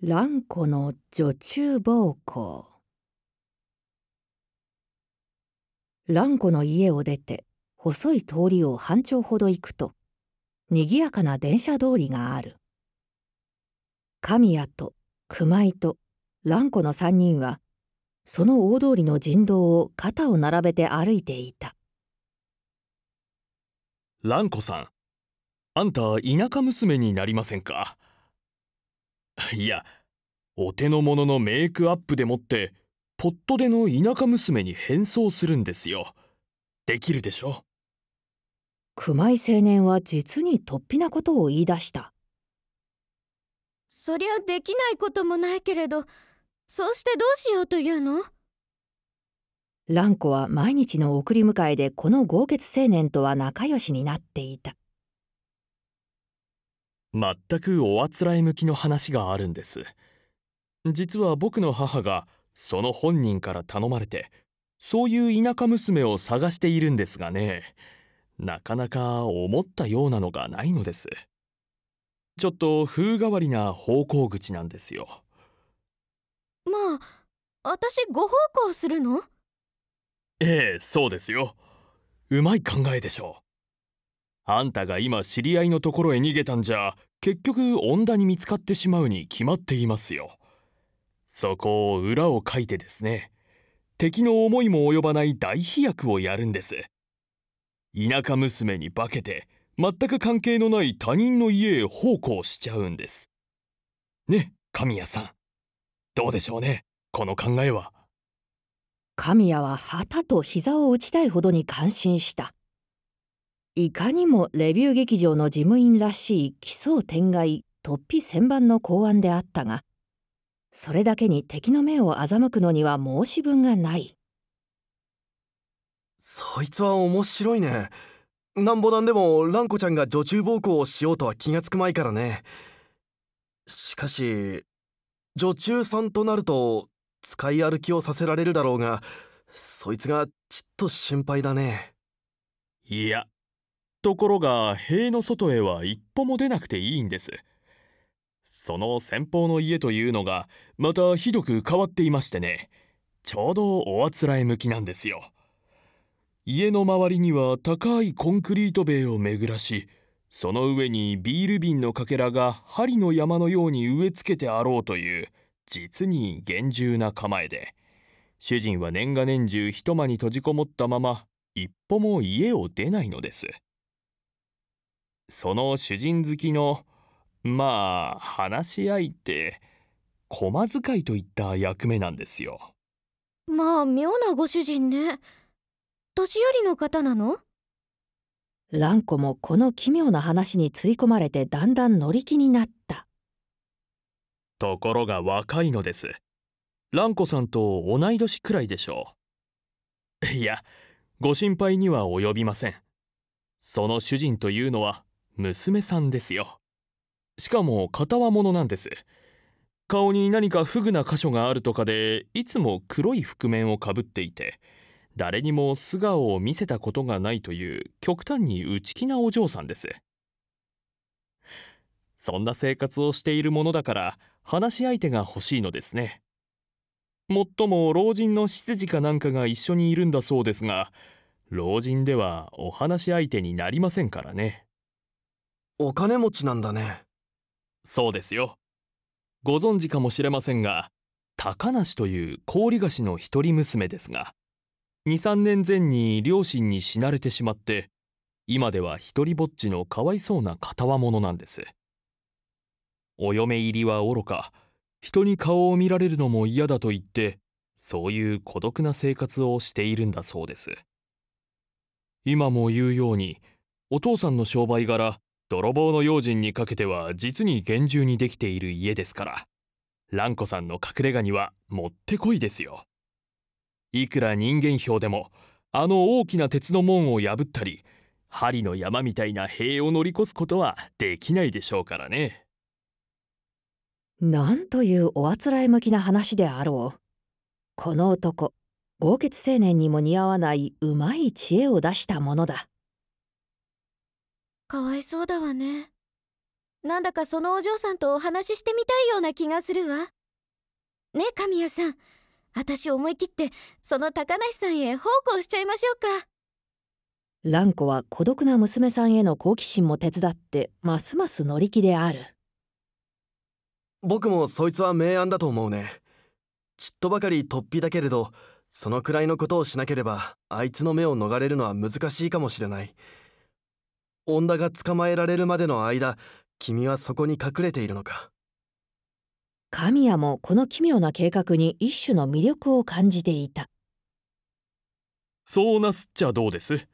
蘭子の女中暴行蘭子の家を出て細い通りを半丁ほど行くと賑やかな電車通りがある神谷と熊井と蘭子の3人はその大通りの人道を肩を並べて歩いていた蘭子さんあんた田舎娘になりませんか いやお手の物のメイクアップでもってポットでの田舎娘に変装するんですよできるでしょ熊井青年は実に突飛なことを言い出したそりゃできないこともないけれどそうしてどうしようというの蘭子は毎日の送り迎えでこの豪傑青年とは仲良しになっていた全くおあつらえ向きの話があるんです実は僕の母がその本人から頼まれてそういう田舎娘を探しているんですがねなかなか思ったようなのがないのですちょっと風変わりな方向口なんですよまあ私ご奉公するのええそうですようまい考えでしょうあんたが今知り合いのところへ逃げたんじゃ結局恩田に見つかってしまうに決まっていますよそこを裏をかいてですね敵の思いも及ばない大飛躍をやるんです田舎娘に化けて全く関係のない他人の家へ奉公しちゃうんですね神谷さんどうでしょうねこの考えは神谷は旗と膝を打ちたいほどに感心したいかにもレビュー劇場の事務員らしい奇想天外突飛千番の考案であったがそれだけに敵の目を欺くのには申し分がないそいつは面白いねなんぼなんでも蘭子ちゃんが女中暴行をしようとは気がつくまいからねしかし女中さんとなると使い歩きをさせられるだろうがそいつがちっと心配だねいやところが塀の外へは一歩も出なくていいんですその先方の家というのがまたひどく変わっていましてねちょうどおあつらえ向きなんですよ家の周りには高いコンクリート塀を巡らしその上にビール瓶のかけらが針の山のように植え付けてあろうという実に厳重な構えで主人は年が年中一間に閉じこもったまま一歩も家を出ないのですその主人好きのまあ話し合いって駒使いといった役目なんですよまあ妙なご主人ね年寄りの方なの蘭子もこの奇妙な話につり込まれてだんだん乗り気になったところが若いのです蘭子さんと同い年くらいでしょういやご心配には及びませんその主人というのは娘さんですよしかも片輪物なんです顔に何か不具な箇所があるとかでいつも黒い覆面をかぶっていて誰にも素顔を見せたことがないという極端に内気なお嬢さんですそんな生活をしているものだから話し相手が欲しいのですねもっとも老人の執事かなんかが一緒にいるんだそうですが老人ではお話し相手になりませんからねお金持ちなんだねそうですよご存知かもしれませんが高梨という氷菓子の一人娘ですが23年前に両親に死なれてしまって今では一りぼっちのかわいそうな片輪者なんですお嫁入りはおろか人に顔を見られるのも嫌だと言ってそういう孤独な生活をしているんだそうです今も言うようにお父さんの商売柄泥棒の用心にかけては実に厳重にできている家ですから蘭子さんの隠れ家にはもってこいですよいくら人間票でもあの大きな鉄の門を破ったり針の山みたいな塀を乗り越すことはできないでしょうからねなんというおあつらえ向きな話であろうこの男豪傑青年にも似合わないうまい知恵を出したものだかわいそうだわねなんだかそのお嬢さんとお話ししてみたいような気がするわねえ神谷さん私思い切ってその高梨さんへ奉公しちゃいましょうか蘭子は孤独な娘さんへの好奇心も手伝ってますます乗り気である僕もそいつは明暗だと思うねちっとばかり突飛だけれどそのくらいのことをしなければあいつの目を逃れるのは難しいかもしれない。女が捕まえられるまでの間君はそこに隠れているのか神谷もこの奇妙な計画に一種の魅力を感じていたそうなすっちゃどうです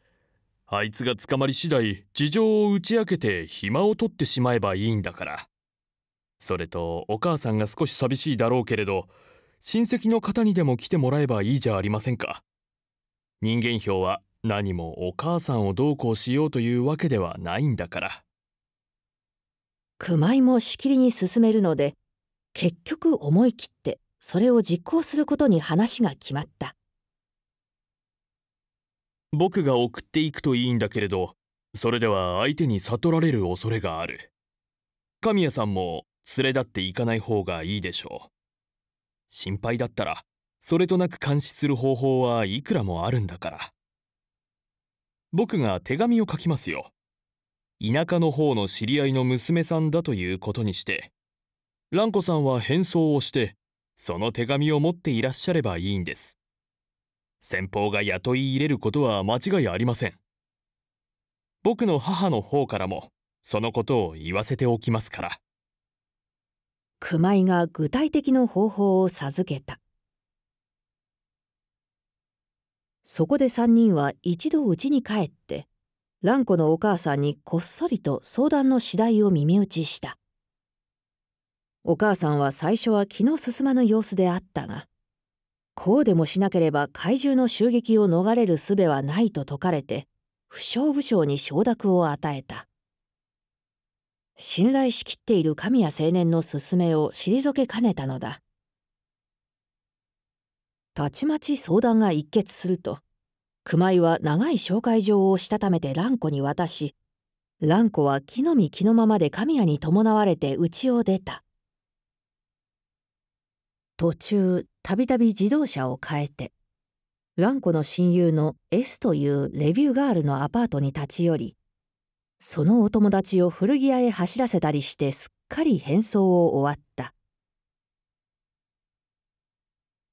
あいつが捕まり次第事情を打ち明けて暇を取ってしまえばいいんだからそれとお母さんが少し寂しいだろうけれど親戚の方にでも来てもらえばいいじゃありませんか人間票は何もお母さんをどうこうしようというわけではないんだから熊井もしきりに進めるので結局思い切ってそれを実行することに話が決まった僕が送っていくといいんだけれどそれでは相手に悟られる恐れがある神谷さんも連れ立っていかない方がいいでしょう心配だったらそれとなく監視する方法はいくらもあるんだから。僕が手紙を書きますよ田舎の方の知り合いの娘さんだということにして蘭子さんは変装をしてその手紙を持っていらっしゃればいいんです先方が雇い入れることは間違いありません僕の母の方からもそのことを言わせておきますから熊井が具体的な方法を授けたそこで3人は一度家に帰って、蘭子のお母さんにこっそりと相談の次第を耳打ちした。お母さんは最初は気の進まぬ様子であったが、こうでもしなければ怪獣の襲撃を逃れる術はないと説かれて、不傷不傷に承諾を与えた。信頼しきっている神谷青年の勧めを退けかねたのだ。たちまち相談が一決すると熊井は長い紹介状をしたためて蘭子に渡し蘭子は木の実気のままで神谷に伴われて家を出た途中たびたび自動車を変えて蘭子の親友の S というレビューガールのアパートに立ち寄りそのお友達を古着屋へ走らせたりしてすっかり変装を終わった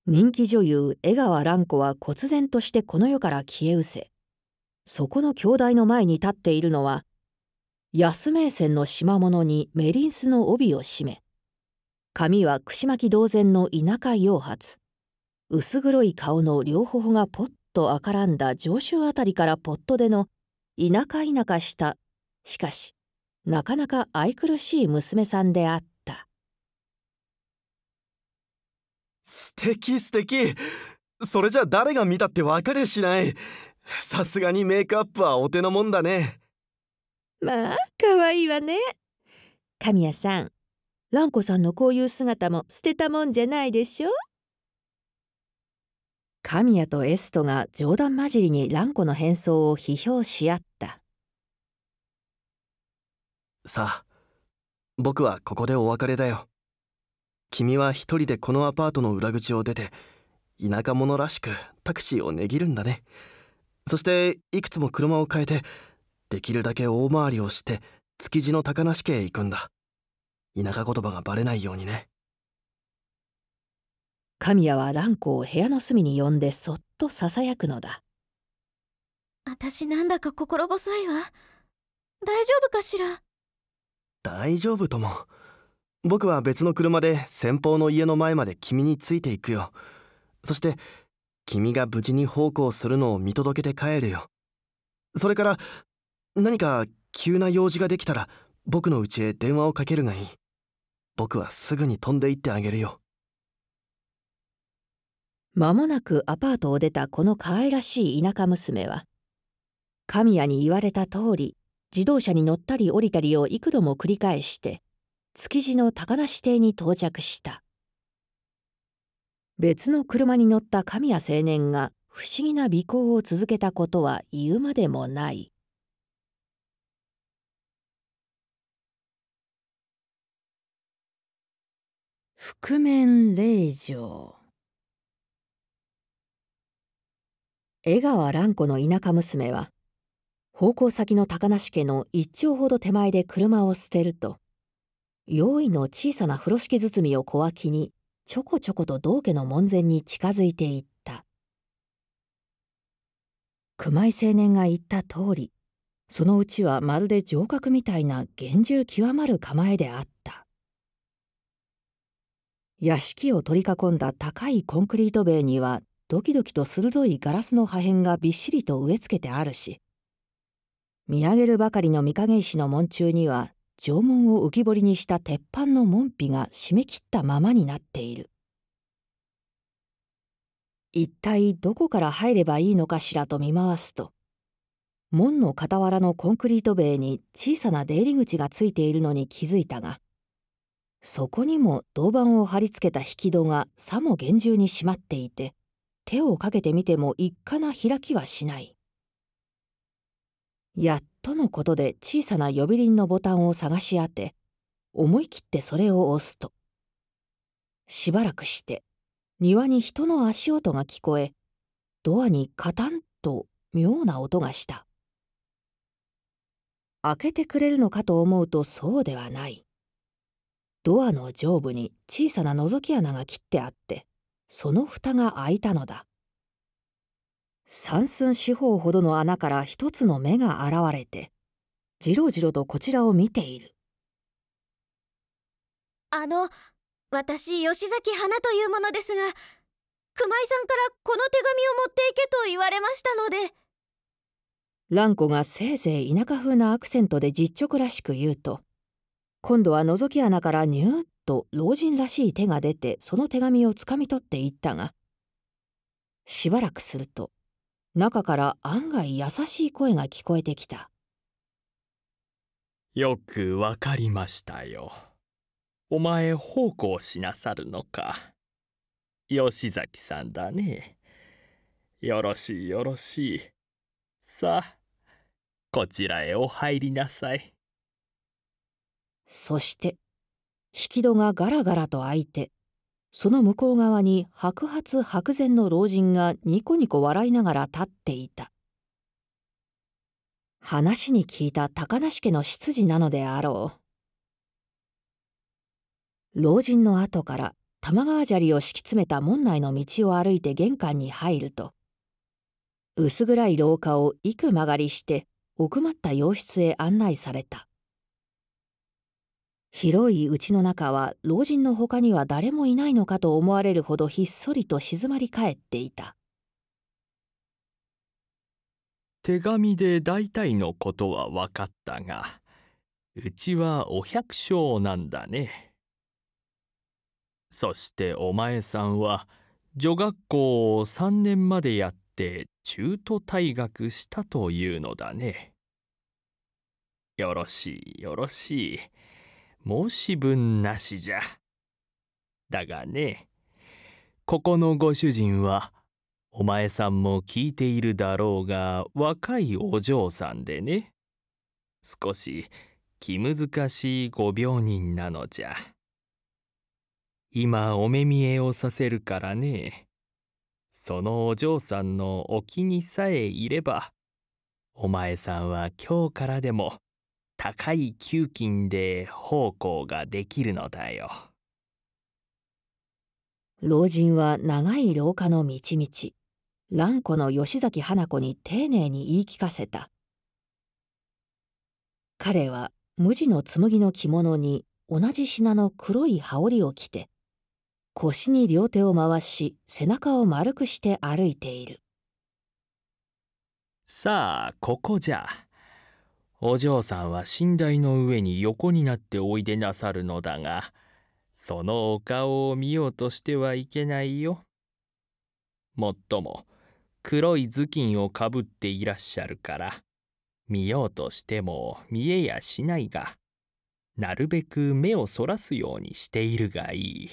人気女優江川蘭子は忽然としてこの世から消え失せそこの兄弟の前に立っているのは安名線の島物にメリンスの帯を締め髪は串巻き同然の田舎洋髪薄黒い顔の両頬がポッと赤らんだ上州あたりからポットでの田舎田舎したしかしなかなか愛くるしい娘さんであった。敵素敵それじゃ誰が見たって分かりゃしないさすがにメイクアップはお手のもんだねまあ可愛いわね神谷さん蘭子さんのこういう姿も捨てたもんじゃないでしょ神谷とエストが冗談交じりに蘭子の変装を批評し合ったさあ僕はここでお別れだよ君は一人でこのアパートの裏口を出て田舎者らしくタクシーをねぎるんだねそしていくつも車を変えてできるだけ大回りをして築地の高梨家へ行くんだ田舎言葉がバレないようにね神谷は蘭子を部屋の隅に呼んでそっとささやくのだ私なんだか心細いわ大丈夫かしら大丈夫とも。僕は別の車で先方の家の前まで君についていくよそして君が無事に奉公するのを見届けて帰るよそれから何か急な用事ができたら僕の家へ電話をかけるがいい僕はすぐに飛んで行ってあげるよ間もなくアパートを出たこの可愛らしい田舎娘は神谷に言われた通り自動車に乗ったり降りたりを幾度も繰り返して築地の高梨邸に到着した別の車に乗った神谷青年が不思議な尾行を続けたことは言うまでもない覆面霊場江川蘭子の田舎娘は奉公先の高梨家の一丁ほど手前で車を捨てると用意の小さな風呂敷包みを小脇にちょこちょこと道家の門前に近づいていった熊井青年が言った通りそのうちはまるで城郭みたいな厳重極まる構えであった屋敷を取り囲んだ高いコンクリート塀にはドキドキと鋭いガラスの破片がびっしりと植え付けてあるし見上げるばかりの御影石の門柱には縄文を浮き彫りにした鉄板の門扉が締め切ったままになっている一体どこから入ればいいのかしらと見回すと門の傍らのコンクリート塀に小さな出入り口がついているのに気づいたがそこにも銅板を貼り付けた引き戸がさも厳重に閉まっていて手をかけてみても一家な開きはしないやっとのことで小さな呼び鈴のボタンを探し当て思い切ってそれを押すとしばらくして庭に人の足音が聞こえドアにカタンと妙な音がした開けてくれるのかと思うとそうではないドアの上部に小さな覗き穴が切ってあってその蓋が開いたのだ三寸四方ほどの穴から一つの目が現れてじろじろとこちらを見ているあの私吉崎花というものですが熊井さんからこの手紙を持っていけと言われましたので蘭子がせいぜい田舎風なアクセントで実直らしく言うと今度は覗き穴からニューッと老人らしい手が出てその手紙をつかみ取っていったがしばらくすると中から案外優しい声が聞こえてきたよくわかりましたよお前奉公しなさるのか吉崎さんだねよろしいよろしいさあこちらへお入りなさいそして引き戸がガラガラと開いてその向こう側に白髪白然の老人がニコニコ笑いながら立っていた話に聞いた高梨家の執事なのであろう老人の後から玉川砂利を敷き詰めた門内の道を歩いて玄関に入ると薄暗い廊下を幾曲がりして奥まった洋室へ案内された広い家の中は老人の他には誰もいないのかと思われるほどひっそりと静まり返っていた手紙で大体のことは分かったがうちはお百姓なんだねそしてお前さんは女学校を3年までやって中途退学したというのだねよろしいよろしい。申し分なしじゃ。だがね、ここのご主人は、お前さんも聞いているだろうが、若いお嬢さんでね。少し気難しいご病人なのじゃ。今お目見えをさせるからね。そのお嬢さんのお気にさえいれば、お前さんは今日からでも高い給金で奉公ができるのだよ。老人は長い廊下の道々、蘭子の吉崎花子に丁寧に言い聞かせた。彼は無地の紬の着物に同じ品の黒い羽織を着て、腰に両手を回し背中を丸くして歩いている。さあここじゃ。お嬢さんは寝台の上に横になっておいでなさるのだがそのお顔を見ようとしてはいけないよ。もっとも黒い頭巾をかぶっていらっしゃるから見ようとしても見えやしないがなるべく目をそらすようにしているがいい。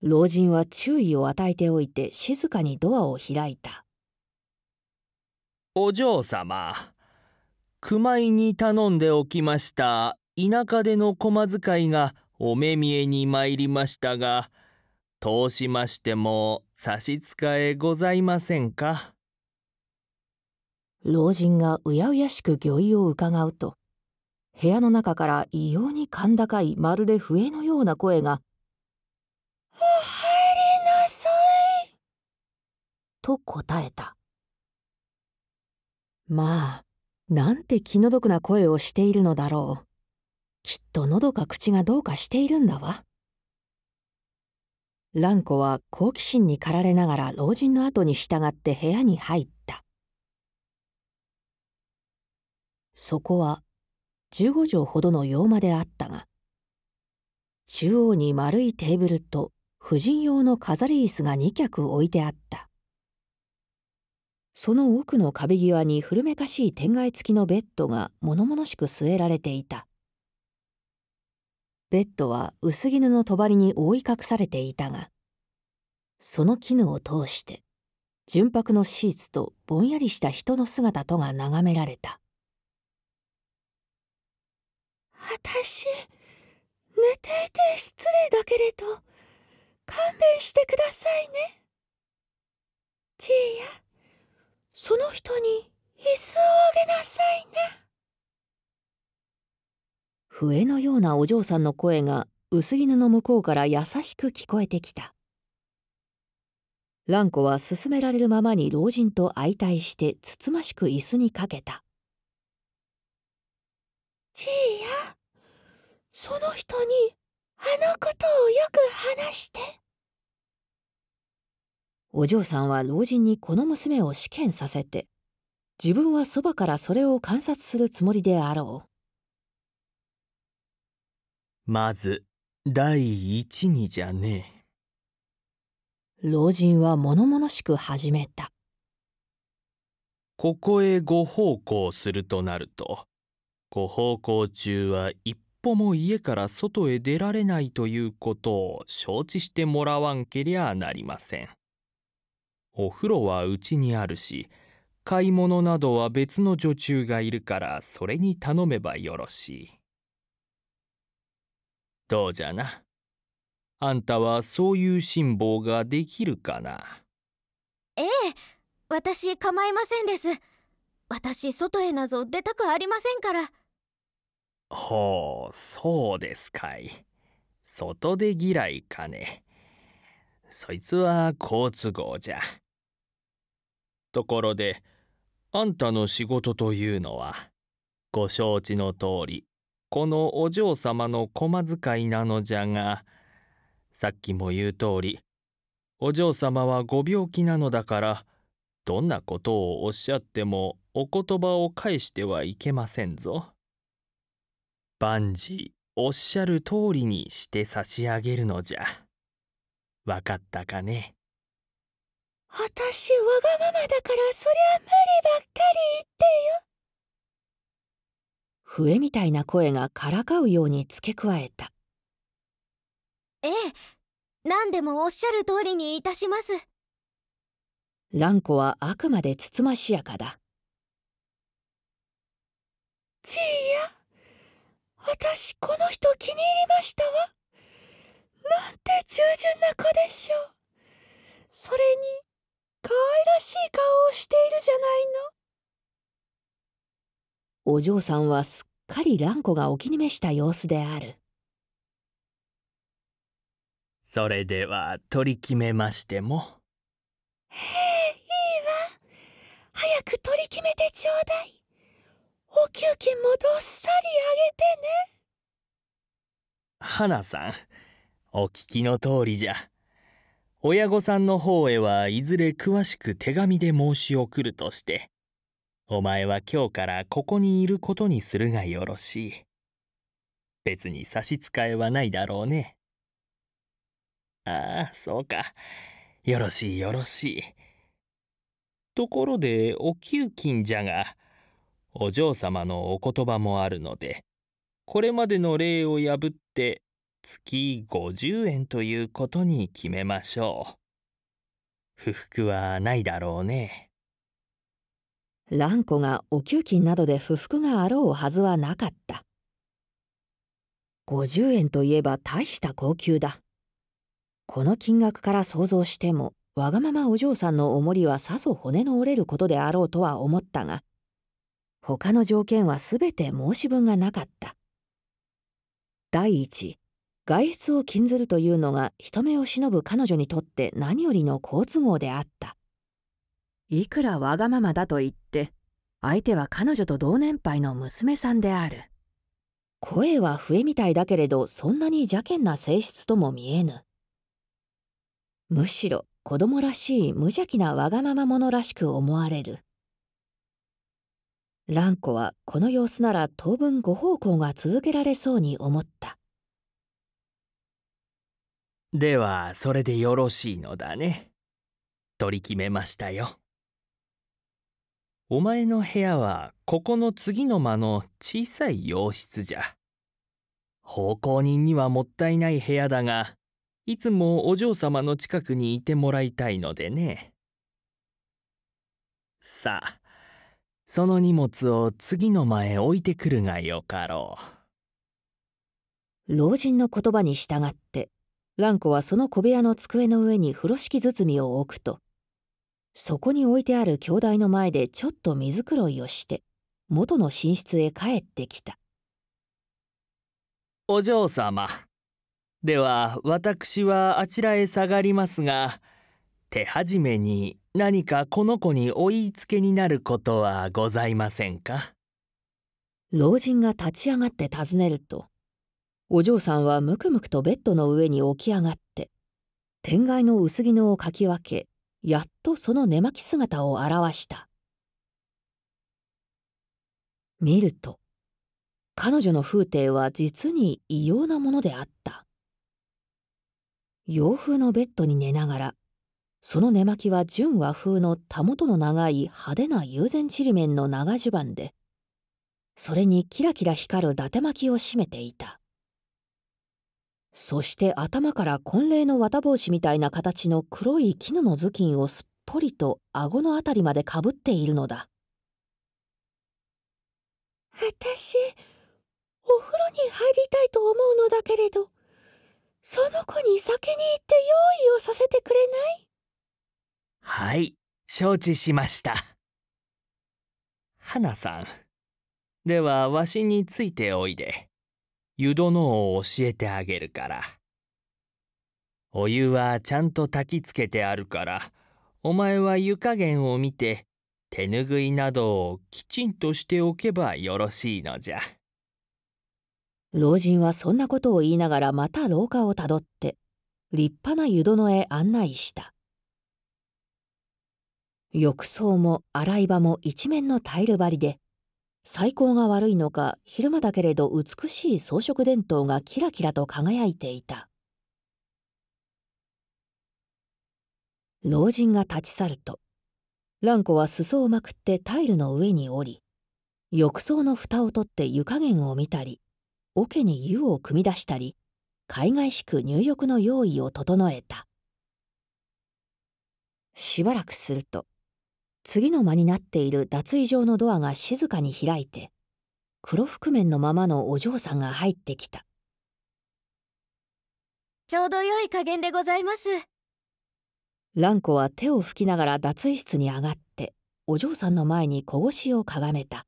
老人は注意を与えておいて静かにドアを開いた。お嬢様。熊井に頼んでおきました田舎での駒遣いがお目見えに参りましたが通しましても差し支えございませんか老人がうやうやしく御意を伺うと部屋の中から異様に甲高いまるで笛のような声が「お入りなさい」と答えたまあなんて気の毒な声をしているのだろう。きっと喉か口がどうかしているんだわ。蘭子は好奇心に駆られながら老人の後に従って部屋に入った。そこは15畳ほどの洋間であったが、中央に丸いテーブルと婦人用の飾り椅子が2脚置いてあった。その奥の壁際に古めかしい天蓋付きのベッドが物々しく据えられていたベッドは薄絹の帳に覆い隠されていたがその絹を通して純白のシーツとぼんやりした人の姿とが眺められた私寝ていて失礼だけれど勘弁してくださいねちいやその人に椅子をあげなさいね。笛のようなお嬢さんの声が薄絹の向こうから優しく聞こえてきた。蘭子は勧められるままに老人と相対してつつましく椅子にかけた。じいや、その人にあのことをよく話して。お嬢さんは老人にこの娘を試験させて、自分はそばからそれを観察するつもりであろう。まず、第一にじゃねえ。老人は物々しく始めた。ここへご奉公するとなると、ご奉公中は一歩も家から外へ出られないということを承知してもらわんけりゃなりません。お風呂はうちにあるし買い物などは別の女中がいるからそれに頼めばよろしい。どうじゃな。あんたはそういう辛抱ができるかな。ええ、私構いませんです。私外へなぞ出たくありませんから。ほう、そうですかい。外で嫌いかね。そいつは好都合じゃ。ところであんたの仕事というのはご承知の通りこのお嬢様の駒使いなのじゃがさっきも言う通りお嬢様はご病気なのだからどんなことをおっしゃってもお言葉を返してはいけませんぞ。万事おっしゃる通りにして差し上げるのじゃ。わかったかね私わがままだからそりゃ無理ばっかり言ってよ。笛みたいな声がからかうように付け加えた。ええ、何でもおっしゃる通りにいたします。蘭子はあくまでつつましやかだ。ちいや、私この人気に入りましたわ。なんて従順な子でしょう。それに、可愛らしい顔をしているじゃないの。お嬢さんはすっかり蘭子がお気に召した様子である。それでは取り決めましても。へえ、いいわ。早く取り決めてちょうだい。お給金もどっさりあげてね。花さん、お聞きの通りじゃ。親御さんの方へはいずれ詳しく手紙で申し送るとしてお前は今日からここにいることにするがよろしい別に差し支えはないだろうねああそうかよろしいよろしいところでお給金じゃがお嬢様のお言葉もあるのでこれまでの礼を破って月50円ということに決めましょう。不服はないだろうね。蘭子がお給金などで不服があろうはずはなかった。50円といえば大した高級だ。この金額から想像しても、わがままお嬢さんのおもりはさぞ骨の折れることであろうとは思ったが、他の条件はすべて申し分がなかった。第一、外出を禁ずるというのが人目を忍ぶ彼女にとって何よりの好都合であったいくらわがままだと言って相手は彼女と同年配の娘さんである声は笛みたいだけれどそんなに邪険な性質とも見えぬむしろ子供らしい無邪気なわがまま者らしく思われる蘭子はこの様子なら当分ご奉公が続けられそうに思ったではそれでよろしいのだね取り決めましたよお前の部屋はここの次の間の小さい洋室じゃ奉公人にはもったいない部屋だがいつもお嬢様の近くにいてもらいたいのでねさあその荷物を次の間へ置いてくるがよかろう老人の言葉に従って蘭子はその小部屋の机の上に風呂敷包みを置くと、そこに置いてある兄弟の前でちょっと水黒いをして、元の寝室へ帰ってきた。お嬢様。では私はあちらへ下がりますが、手始めに何かこの子に追いつけになることはございませんか老人が立ち上がって尋ねるとお嬢さんはムクムクとベッドの上に起き上がって天蓋の薄着のをかき分けやっとその寝巻き姿を現した見ると彼女の風体は実に異様なものであった洋風のベッドに寝ながらその寝巻きは純和風のたもとの長い派手な友禅ちりめんの長襦袢でそれにキラキラ光る伊達巻きを締めていたそして頭から婚礼の綿帽子みたいな形の黒い絹の頭巾をすっぽりと顎のあたりまでかぶっているのだ私お風呂に入りたいと思うのだけれどその子に先に行って用意をさせてくれないはい承知しました花さんではわしについておいで。湯殿を教えてあげるから。お湯はちゃんと焚きつけてあるから、お前は湯加減を見て、手ぬぐいなどをきちんとしておけばよろしいのじゃ。老人はそんなことを言いながらまた廊下をたどって、立派な湯殿へ案内した。浴槽も洗い場も一面のタイル張りで、最高が悪いのか、昼間だけれど美しい装飾伝統がキラキラと輝いていた。老人が立ち去ると、蘭子は裾をまくってタイルの上に降り、浴槽の蓋を取って湯加減を見たり、桶に湯を汲み出したり、海外しく入浴の用意を整えた。しばらくすると、次の間になっている脱衣場のドアが静かに開いて黒覆面のままのお嬢さんが入ってきたちょうど良い加減でございます蘭子は手を拭きながら脱衣室に上がってお嬢さんの前に小腰をかがめた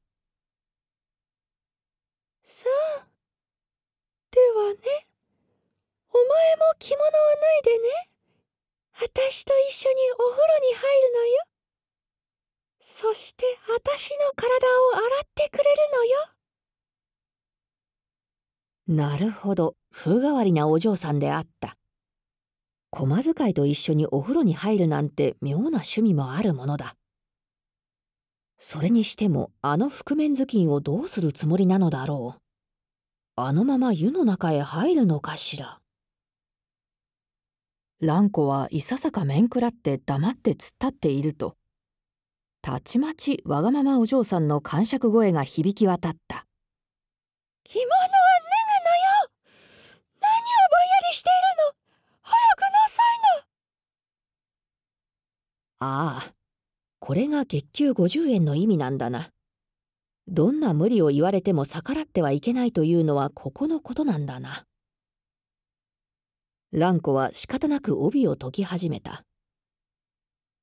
さあではねお前も着物を脱いでね私と一緒にお風呂に入るのよそして私の体を洗ってくれるのよ。なるほど、風変わりなお嬢さんであった。駒使いと一緒にお風呂に入るなんて妙な趣味もあるものだ。それにしてもあの覆面頭巾をどうするつもりなのだろう。あのまま湯の中へ入るのかしら。蘭子はいささか面食らって黙って突っ立っているとたちまちわがままお嬢さんの感触声が響き渡った着物は脱ぐのよ何をぼんやりしているの早くなさいなああこれが月給50円の意味なんだなどんな無理を言われても逆らってはいけないというのはここのことなんだな蘭子は仕方なく帯を解き始めた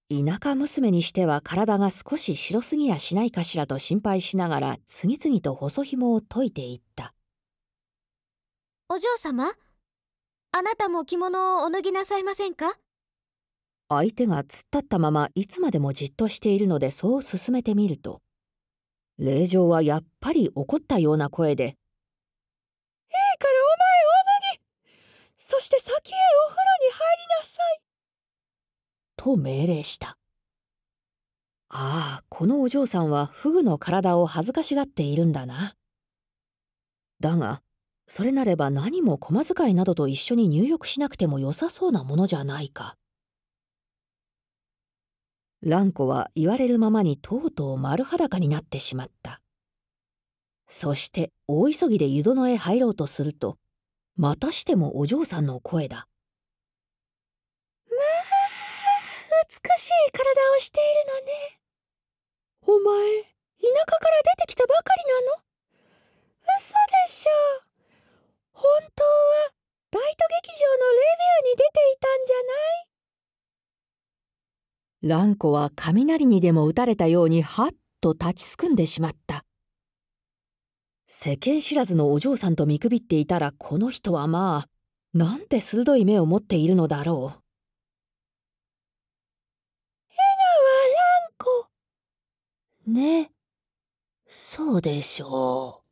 田舎娘にしては体が少し白すぎやしないかしらと心配しながら次々と細紐を解いていったお嬢様あなたも着物をお脱ぎなさいませんか相手が突っ立ったままいつまでもじっとしているのでそう進めてみると令嬢はやっぱり怒ったような声で「ええからお前お脱ぎそして先へお風呂に入りなさい」と命令した。ああ、このお嬢さんはフグの体を恥ずかしがっているんだな。だが、それなれば何も駒遣いなどと一緒に入浴しなくても良さそうなものじゃないか。蘭子は言われるままにとうとう丸裸になってしまった。そして大急ぎで湯殿へ入ろうとすると、またしてもお嬢さんの声だ。美しい体をしているのね。お前、田舎から出てきたばかりなの嘘でしょ。本当は、イト劇場のレビューに出ていたんじゃない蘭子は雷にでも打たれたようにハッと立ちすくんでしまった。世間知らずのお嬢さんと見くびっていたらこの人はまあ、なんて鋭い目を持っているのだろう。ね。そうでしょ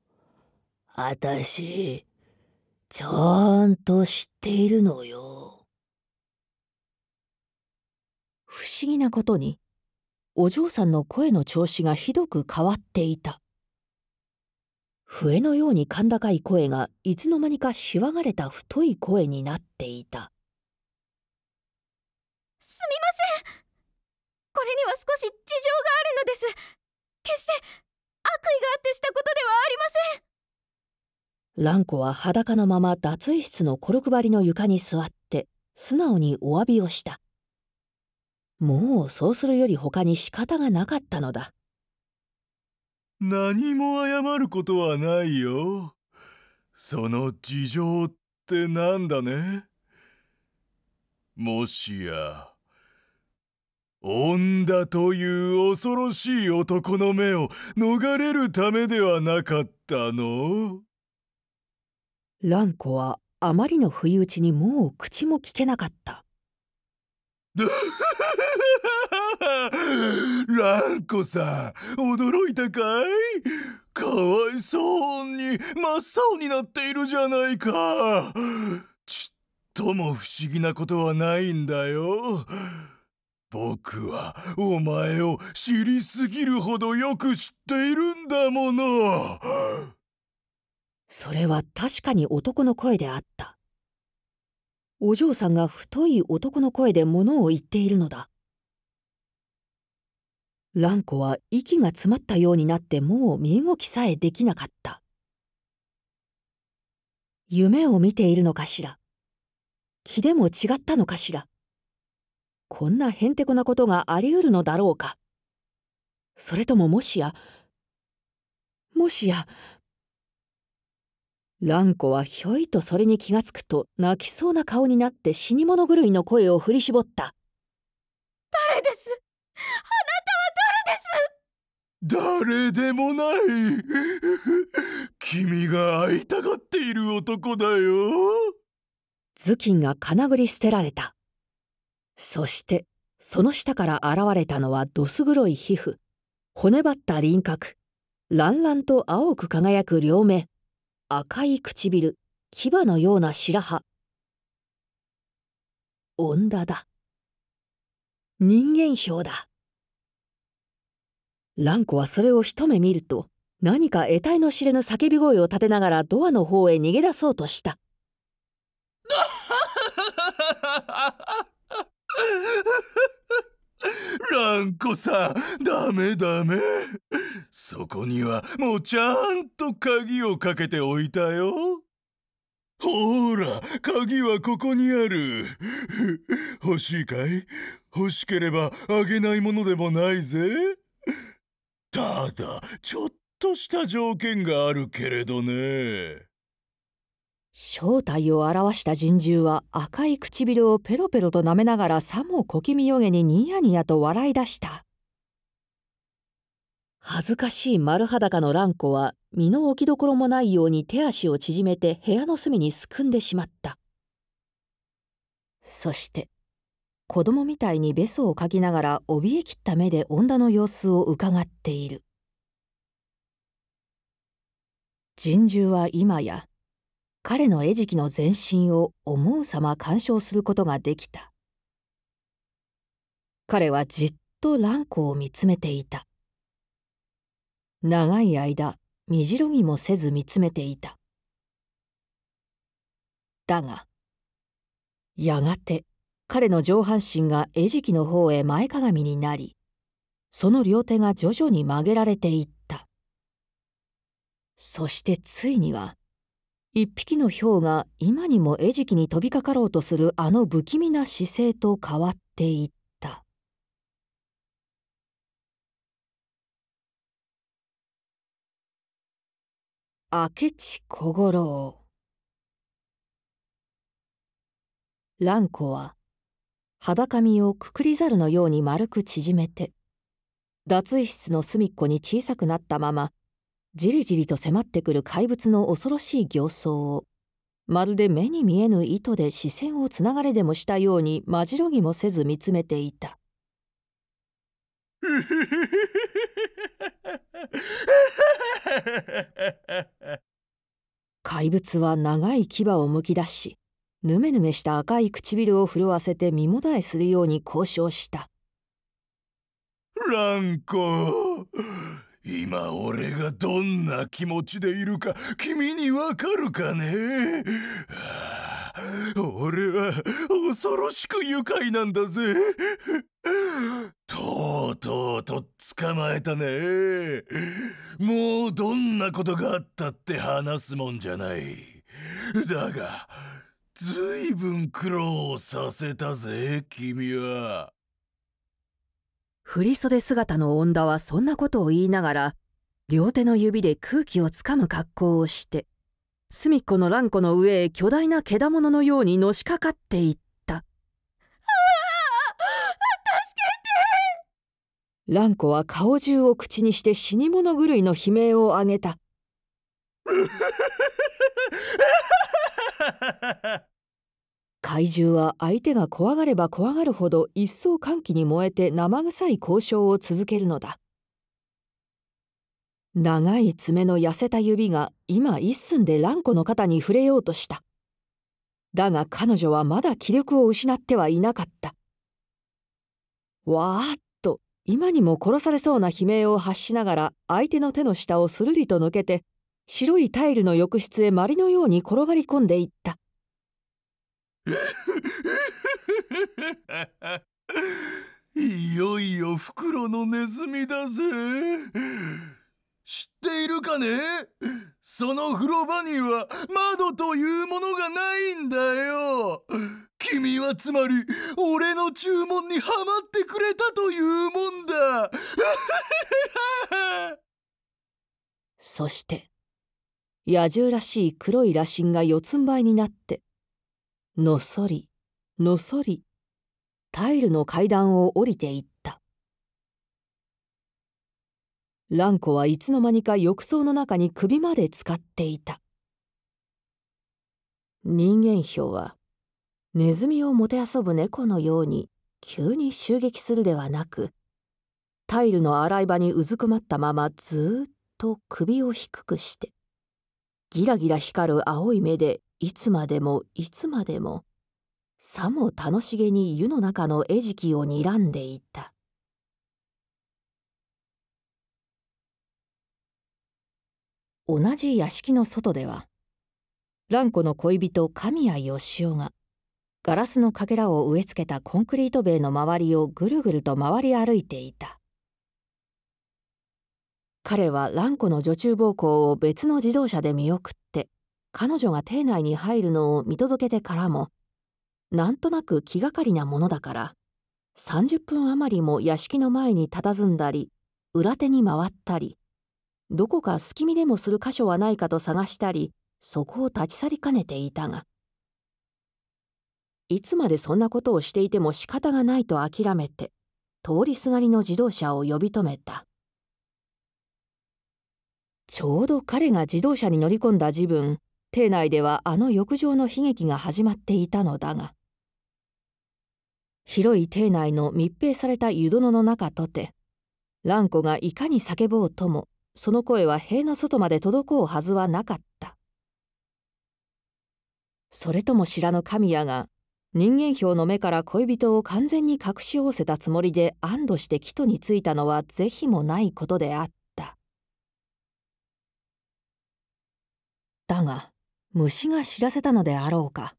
う。あたし、ちゃんと知っているのよ。不思議なことに、お嬢さんの声の調子がひどく変わっていた。笛のように甲高い声がいつの間にかしわがれた太い声になっていた。すみませんこれには少し事情があるのです決して悪意があってしたことではありません蘭子は裸のまま脱衣室のコルク張りの床に座って素直にお詫びをしたもうそうするより他に仕方がなかったのだ何も謝ることはないよその事情ってなんだねもしや。恩田という恐ろしい男の目を逃れるためではなかったの蘭子はあまりの不意打ちにもう口も聞けなかった。蘭 子さん驚いたかいかわいそうに真っ青になっているじゃないかちっとも不思議なことはないんだよ僕はお前を知りすぎるほどよく知っているんだものそれは確かに男の声であったお嬢さんが太い男の声で物を言っているのだ蘭子は息が詰まったようになってもう身動きさえできなかった夢を見ているのかしら気でも違ったのかしらこんなへんてこなことがありうるのだろうかそれとももしやもしや蘭子はひょいとそれに気がつくと泣きそうな顔になって死に物狂いの声を振り絞った誰ですあなたは誰です誰でもない君が会いたがっている男だよ頭巾がかなぐり捨てられたそしてその下から現れたのはどす黒い皮膚骨ばった輪郭乱々と青く輝く両目赤い唇牙のような白羽女だ人間豹だ蘭子はそれを一目見ると何か得体の知れぬ叫び声を立てながらドアの方へ逃げ出そうとした ランコさんダメダメそこにはもうちゃんと鍵をかけておいたよほら鍵はここにある欲しいかい欲しければあげないものでもないぜただちょっとした条件があるけれどね正体を表した人獣は赤い唇をペロペロと舐めながらさも小気味よげにニヤニヤと笑い出した恥ずかしい丸裸の蘭子は身の置きどころもないように手足を縮めて部屋の隅にすくんでしまったそして子供みたいにべそをかきながら怯えきった目で女の様子をうかがっている人獣は今や彼の餌食の全身を思うさま鑑賞することができた彼はじっと蘭子を見つめていた長い間みじろぎもせず見つめていただがやがて彼の上半身が餌食の方へ前かがみになりその両手が徐々に曲げられていったそしてついには一匹のヒョウが今にも餌食に飛びかかろうとするあの不気味な姿勢と変わっていった。明智小五郎蘭子は裸身をくくりざるのように丸く縮めて脱衣室の隅っこに小さくなったままじりじりと迫ってくる怪物の恐ろしい形相をまるで目に見えぬ糸で視線をつながれでもしたようにまじろぎもせず見つめていた 怪物は長い牙をむき出しぬめぬめした赤い唇を震わせて身もだえするように交渉した「ランコ今俺がどんな気持ちでいるか君にわかるかね、はあ、俺は恐ろしく愉快なんだぜとうとうと捕まえたねもうどんなことがあったって話すもんじゃないだがずいぶん苦労させたぜ君は。振袖姿の恩田はそんなことを言いながら両手の指で空気をつかむ格好をして隅っこの蘭子の上へ巨大な獣ものようにのしかかっていった「蘭子は顔中を口にして死に物狂いの悲鳴を上げた。怪獣は相手が怖がれば怖がるほど一層歓喜に燃えて生臭い交渉を続けるのだ長い爪の痩せた指が今一寸で蘭子の肩に触れようとしただが彼女はまだ気力を失ってはいなかったわーっと今にも殺されそうな悲鳴を発しながら相手の手の下をするりと抜けて白いタイルの浴室へまりのように転がり込んでいったいよいよ袋のネズミだぜ知っているかねその風呂場には窓というものがないんだよ君はつまり俺の注文にはまってくれたというもんだそして野獣らしい黒い羅針が四つん這いになってのそりのそりタイルの階段を降りていった蘭子はいつの間にか浴槽の中に首まで使っていた人間表はネズミをもてあそぶ猫のように急に襲撃するではなくタイルの洗い場にうずくまったままずっと首を低くしてギラギラ光る青い目でいつまでもいつまでもさも楽しげに湯の中の餌食を睨んでいた同じ屋敷の外では蘭子の恋人神谷義雄がガラスのかけらを植え付けたコンクリート塀の周りをぐるぐると回り歩いていた彼は蘭子の女中暴行を別の自動車で見送って彼女が邸内に入るのを見届けてからもなんとなく気がかりなものだから30分余りも屋敷の前に佇んだり裏手に回ったりどこか隙見でもする箇所はないかと探したりそこを立ち去りかねていたがいつまでそんなことをしていても仕方がないと諦めて通りすがりの自動車を呼び止めたちょうど彼が自動車に乗り込んだ時分邸内ではあの浴場の悲劇が始まっていたのだが広い邸内の密閉された湯殿の中とて蘭子がいかに叫ぼうともその声は塀の外まで届こうはずはなかったそれとも知らぬ神谷が人間票の目から恋人を完全に隠しおせたつもりで安堵して帰途に着いたのは是非もないことであっただが虫が知らせたのであろうか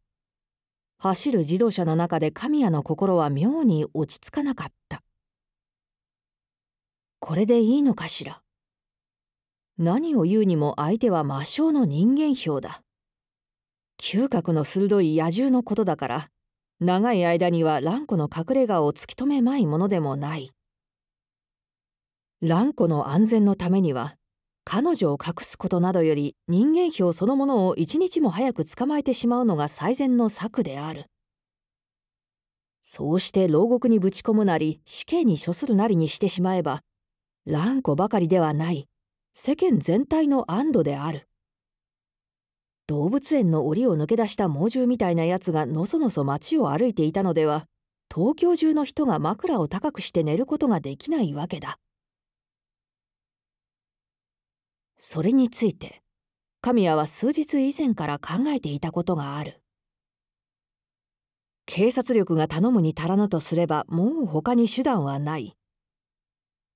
走る自動車の中で神谷の心は妙に落ち着かなかったこれでいいのかしら何を言うにも相手は魔性の人間票だ嗅覚の鋭い野獣のことだから長い間には蘭子の隠れ家を突き止めまいものでもない蘭子の安全のためには彼女を隠すことなどより人間票そのものを一日も早く捕まえてしまうのが最善の策である。そうして牢獄にぶち込むなり死刑に処するなりにしてしまえば、蘭子ばかりではない世間全体の安堵である。動物園の檻を抜け出した猛獣みたいなやつがのそのそ街を歩いていたのでは、東京中の人が枕を高くして寝ることができないわけだ。それについて神谷は数日以前から考えていたことがある警察力が頼むに足らぬとすればもう他に手段はない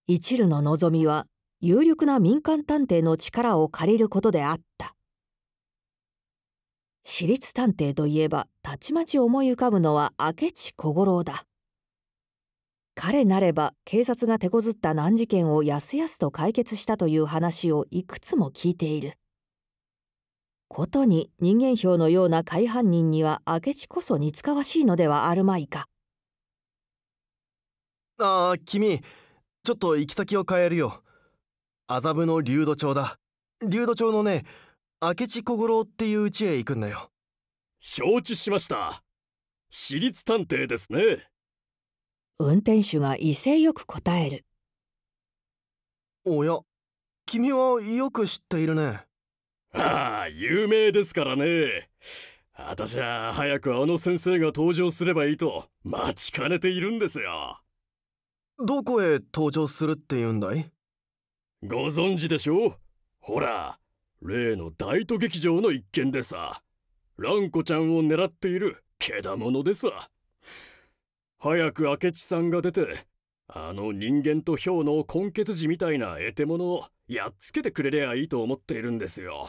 一縷の望みは有力な民間探偵の力を借りることであった私立探偵といえばたちまち思い浮かぶのは明智小五郎だ彼なれば警察が手こずった難事件をやすやすと解決したという話をいくつも聞いている。ことに人間票のような改犯人には明智こそ似つかわしいのではあるまいか。ああ君ちょっと行き先を変えるよ。麻布の竜戸町だ。竜戸町のね明智小五郎っていう家へ行くんだよ。承知しました。私立探偵ですね。運転手が威勢よく答えるおや君はよく知っているね ああ有名ですからね私は早くあの先生が登場すればいいと待ちかねているんですよどこへ登場するって言うんだいご存知でしょうほら例の大都劇場の一件でさ蘭子ちゃんを狙っているけだものでさ早く明智さんが出てあの人間とヒョウの根血児みたいな得手物をやっつけてくれりゃいいと思っているんですよ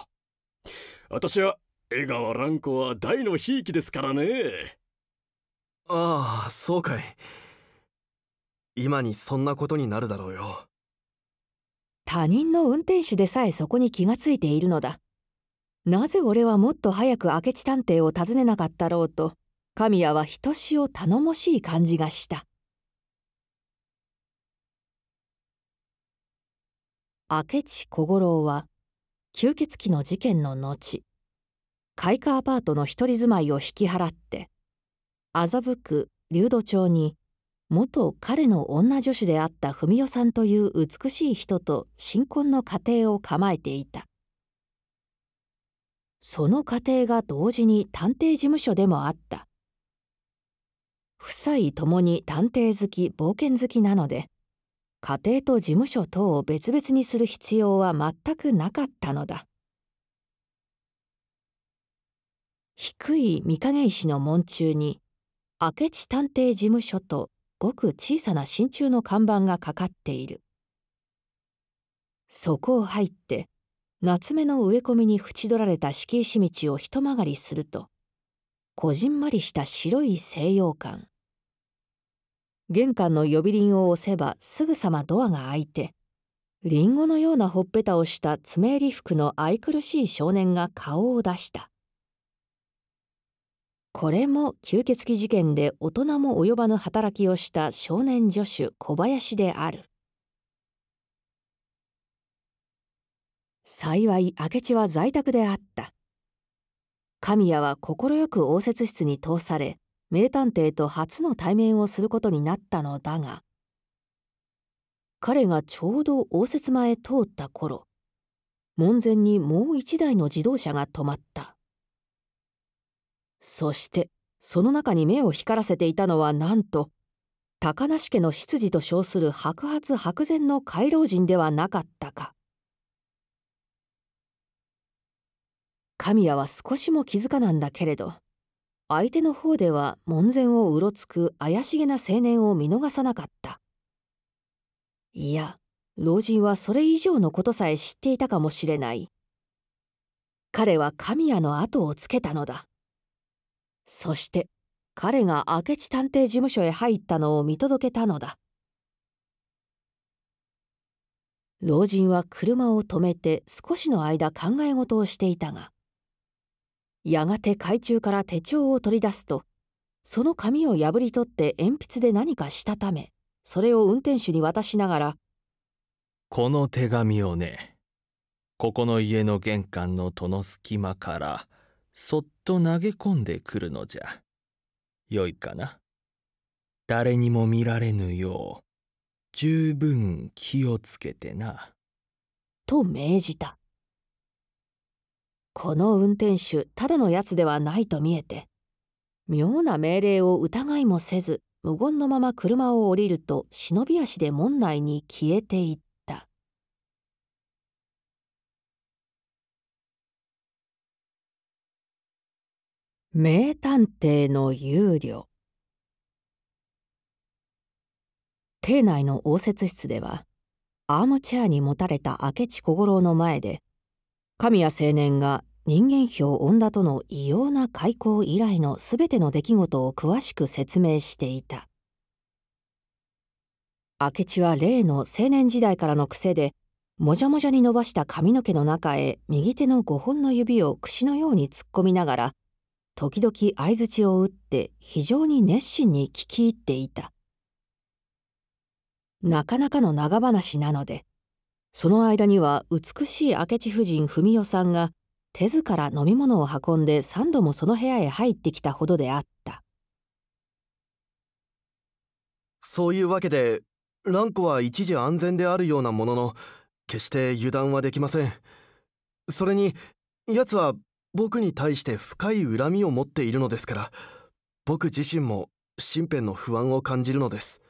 私は江川蘭子は大のひいきですからねああそうかい今にそんなことになるだろうよ他人の運転手でさえそこに気がついているのだなぜ俺はもっと早く明智探偵を訪ねなかったろうと神谷はひとしお頼もしい感じがした明智小五郎は吸血鬼の事件の後開花アパートの一人住まいを引き払って麻布区竜戸町に元彼の女助手であった文代さんという美しい人と新婚の家庭を構えていたその家庭が同時に探偵事務所でもあった夫妻ともに探偵好き冒険好きなので家庭と事務所等を別々にする必要は全くなかったのだ低い御影石の門中に明智探偵事務所とごく小さな真鍮の看板がかかっているそこを入って夏目の植え込みに縁取られた敷石道を一曲がりするとこじんまりした白い西洋館玄関の呼び鈴を押せばすぐさまドアが開いてリンゴのようなほっぺたをした爪襟服の愛くるしい少年が顔を出したこれも吸血鬼事件で大人も及ばぬ働きをした少年助手小林である幸い明智は在宅であった神谷は快く応接室に通され名探偵と初の対面をすることになったのだが彼がちょうど応接前通った頃門前にもう一台の自動車が止まったそしてその中に目を光らせていたのはなんと高梨家の執事と称する白髪白然の回廊人ではなかったか神谷は少しも気づかなんだけれど相手の方では門前をうろつく怪しげな青年を見逃さなかったいや老人はそれ以上のことさえ知っていたかもしれない彼は神谷の後をつけたのだそして彼が明智探偵事務所へ入ったのを見届けたのだ老人は車を止めて少しの間考え事をしていたがやがて懐中から手帳を取り出すとその紙を破り取って鉛筆で何かしたためそれを運転手に渡しながら「この手紙をねここの家の玄関の戸の隙間からそっと投げ込んでくるのじゃよいかな誰にも見られぬよう十分気をつけてな」と命じたこの運転手ただのやつではないと見えて妙な命令を疑いもせず無言のまま車を降りると忍び足で門内に消えていった名探偵の憂慮邸内の応接室ではアームチェアに持たれた明智小五郎の前で神谷青年が人間票女との異様な開口以来の全ての出来事を詳しく説明していた明智は例の青年時代からの癖でもじゃもじゃに伸ばした髪の毛の中へ右手の5本の指を櫛のように突っ込みながら時々相づちを打って非常に熱心に聞き入っていたなかなかの長話なのでその間には美しい明智夫人文代さんが手ずから飲み物を運んで3度もその部屋へ入ってきたほどであったそういうわけで蘭子は一時安全であるようなものの決して油断はできませんそれに奴は僕に対して深い恨みを持っているのですから僕自身も身辺の不安を感じるのです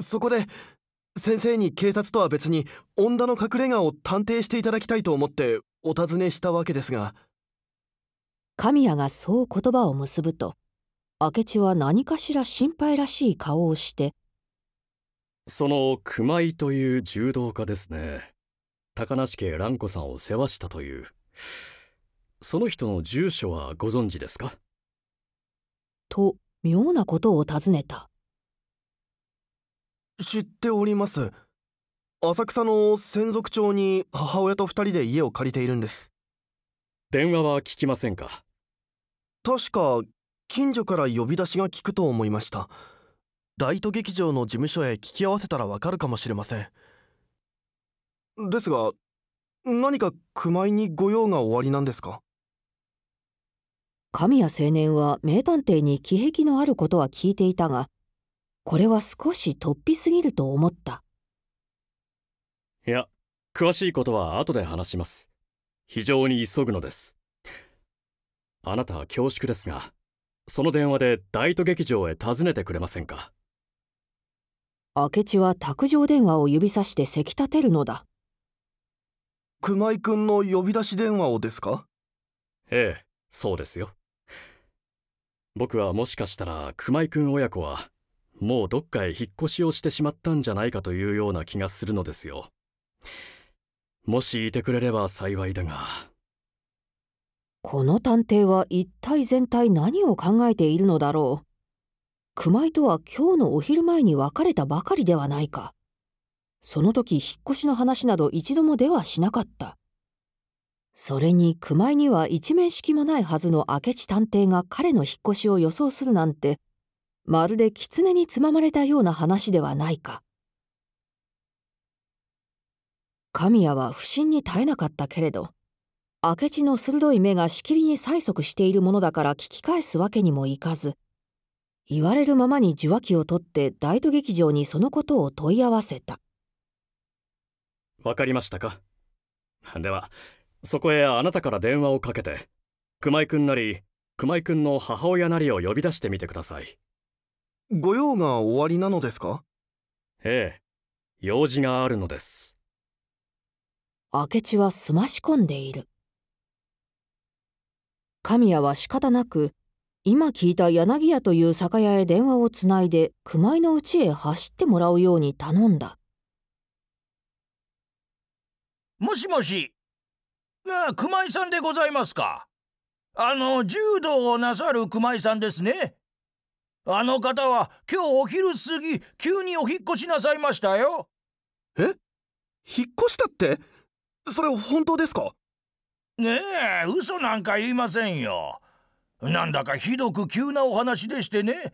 そこで先生に警察とは別に恩田の隠れ家を探偵していただきたいと思ってお尋ねしたわけですが神谷がそう言葉を結ぶと明智は何かしら心配らしい顔をしてその熊井という柔道家ですね高梨家蘭子さんを世話したというその人の住所はご存知ですかと妙なことを尋ねた知っております浅草の専属町に母親と2人で家を借りているんです電話は聞きませんか確か近所から呼び出しが聞くと思いました大都劇場の事務所へ聞き合わせたらわかるかもしれませんですが何か熊井に御用がおありなんですか神谷青年は名探偵に気癖のあることは聞いていたがこれは少し突飛すぎると思ったいや詳しいことは後で話します非常に急ぐのですあなたは恐縮ですがその電話で大都劇場へ訪ねてくれませんか明智は卓上電話を指さしてせき立てるのだ熊井君の呼び出し電話をですかええそうですよ僕はもしかしたら熊井君親子はもうどっかへ引っ越しをしてしまったんじゃないかというような気がするのですよ。もしいてくれれば幸いだが。この探偵は一体全体何を考えているのだろう。熊井とは今日のお昼前に別れたばかりではないか。その時引っ越しの話など一度もではしなかった。それに熊井には一面識もないはずの明智探偵が彼の引っ越しを予想するなんてまるで狐につままれたような話ではないか神谷は不審に耐えなかったけれど明智の鋭い目がしきりに催促しているものだから聞き返すわけにもいかず言われるままに受話器を取って大都劇場にそのことを問い合わせたわかりましたかではそこへあなたから電話をかけて熊井くんなり熊井くんの母親なりを呼び出してみてください御用が終わりなのですかええ用事があるのです明智はすまし込んでいる神谷は仕方なく今聞いた柳屋という酒屋へ電話をつないで熊井のうちへ走ってもらうように頼んだもしもしああ熊井さんでございますかあの柔道をなさる熊井さんですねあの方は今日お昼過ぎ急にお引越しなさいましたよえ引っ越したってそれ本当ですかねえ嘘なんか言いませんよなんだかひどく急なお話でしてね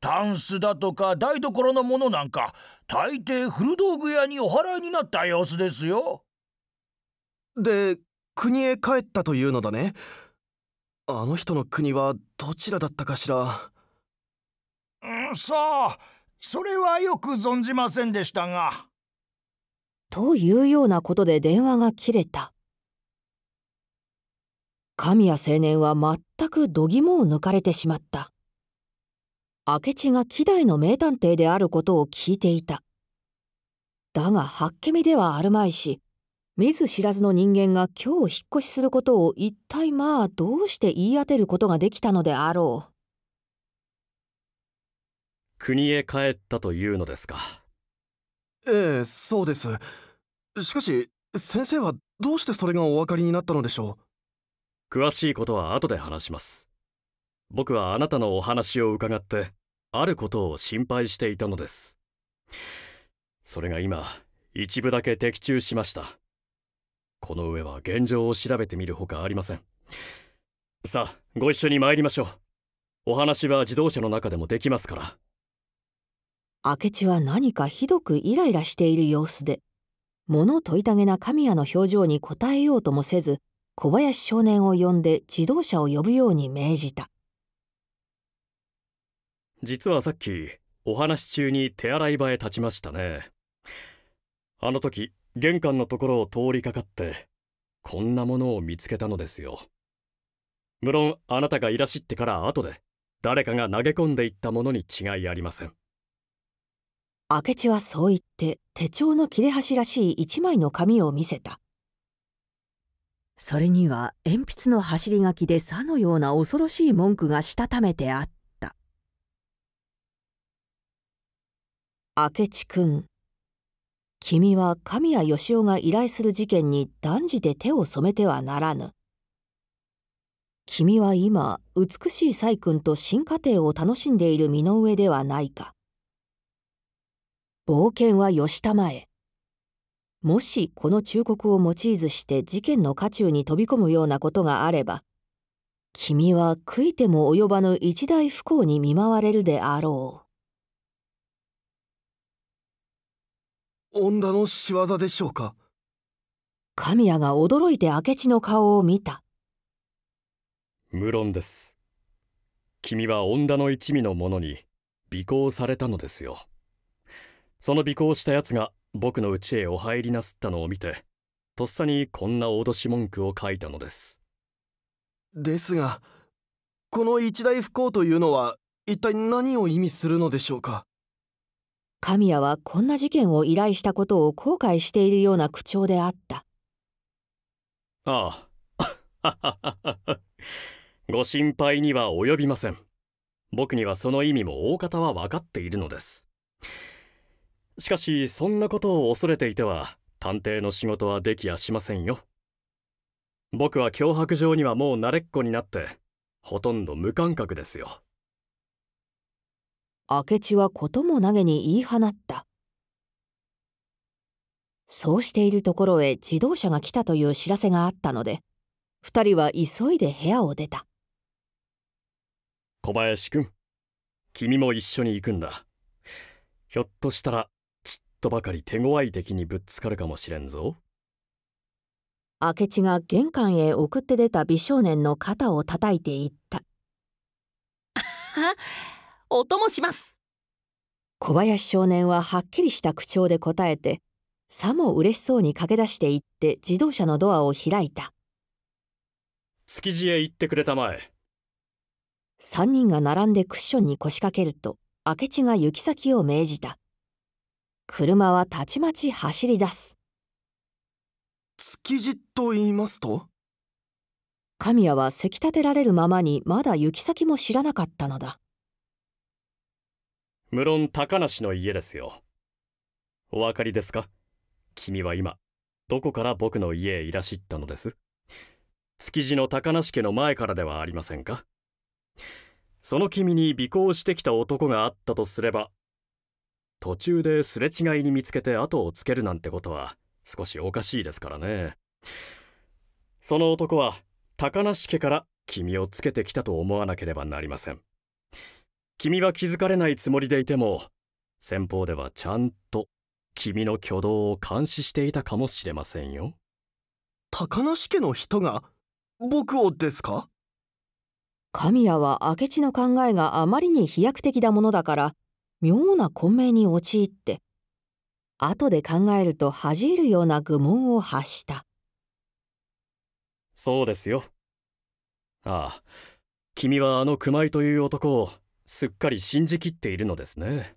タンスだとか台所のものなんか大抵古道具屋にお払いになった様子ですよで国へ帰ったというのだねあの人の国はどちらだったかしらさあそれはよく存じませんでしたが。というようなことで電話が切れた神谷青年は全く度肝を抜かれてしまった明智が希代の名探偵であることを聞いていただがはっけみではあるまいし見ず知らずの人間が今日引っ越しすることを一体まあどうして言い当てることができたのであろう国へ帰ったというのですかええそうですしかし先生はどうしてそれがお分かりになったのでしょう詳しいことは後で話します僕はあなたのお話を伺ってあることを心配していたのですそれが今一部だけ的中しましたこの上は現状を調べてみるほかありませんさあご一緒に参りましょうお話は自動車の中でもできますから明智は何かひどくイライラしている様子で物問いたげな神谷の表情に応えようともせず小林少年を呼んで自動車を呼ぶように命じた実はさっきお話中に手洗い場へ立ちましたねあの時玄関のところを通りかかってこんなものを見つけたのですよ無論あなたがいらしってから後で誰かが投げ込んでいったものに違いありません明智はそう言って手帳の切れ端らしい一枚の紙を見せたそれには鉛筆の走り書きでさのような恐ろしい文句がしたためてあった「明智君君は神谷義雄が依頼する事件に断じて手を染めてはならぬ」「君は今美しい細君と新家庭を楽しんでいる身の上ではないか」冒険は吉玉へ。もしこの忠告を用いずして事件の渦中に飛び込むようなことがあれば、君は悔いても及ばぬ一大不幸に見舞われるであろう。女の仕業でしょうか神谷が驚いて明智の顔を見た。無論です。君は女の一味の者に尾行されたのですよ。その尾行した奴が僕の家へお入りなすったのを見てとっさにこんな脅し文句を書いたのですですがこの一大不幸というのは一体何を意味するのでしょうか神谷はこんな事件を依頼したことを後悔しているような口調であったああ ご心配には及びません僕にはその意味も大方は分かっているのですしかしそんなことを恐れていては探偵の仕事はできやしませんよ僕は脅迫状にはもう慣れっこになってほとんど無感覚ですよ明智はことも投げに言い放ったそうしているところへ自動車が来たという知らせがあったので2人は急いで部屋を出た小林君君も一緒に行くんだひょっとしたらとばかり手強い敵にぶっつかるかもしれんぞ。明智が玄関へ送って出た美少年の肩を叩いていった。お 供します小林少年ははっきりした口調で答えて、さも嬉しそうに駆け出していって自動車のドアを開いた。築地へ行ってくれたまえ。3人が並んでクッションに腰掛けると、明智が行き先を命じた。車はたちまち走り出す築地と言いますと神谷はせき立てられるままにまだ行き先も知らなかったのだ無論高梨の家ですよお分かりですか君は今どこから僕の家へいらしったのです築地の高梨家の前からではありませんかその君に尾行してきた男があったとすれば途中ですれ違いに見つけて後をつけるなんてことは少しおかしいですからねその男は高梨家から君をつけてきたと思わなければなりません君は気づかれないつもりでいても先方ではちゃんと君の挙動を監視していたかもしれませんよ高梨家の人が僕をですか神谷は明智の考えがあまりに飛躍的なものだから妙な混迷に陥って後で考えると恥じるような愚問を発したそうですよああ君はあの熊井という男をすっかり信じきっているのですね